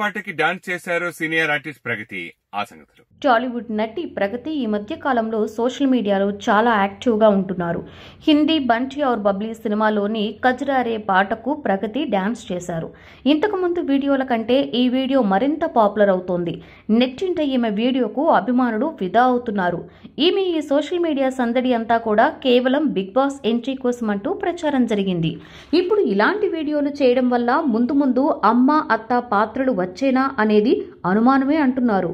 పాటకి డాన్స్ చేశారు senior artist ప్రగతి ఆ సంగతులు టాలీవుడ్ నటి ప్రగతి ఈ మధ్య కాలంలో సోషల్ మీడియాలో చాలా యాక్టివ్గా ఉంటున్నారు హిందీ బంటి ఔర్ బబ్లీ సినిమాలోని కజరారే పాటకు ప్రగతి డ్యాన్స్ చేశారు ఇంతకుముందు వీడియోల కంటే ఈ వీడియో మరింత పాపులర్ అవుతోంది నెట్టింట ఈమె వీడియోకు అభిమానులు ఫిదా అవుతున్నారు ఈమె ఈ సోషల్ మీడియా సందడి అంతా కూడా కేవలం బిగ్ బాస్ ఎంట్రీ కోసం అంటూ ప్రచారం జరిగింది ఇప్పుడు ఇలాంటి వీడియోలు చేయడం వల్ల ముందు ముందు అమ్మ అత్త పాత్రలు వచ్చేనా అనేది అనుమానమే అంటున్నారు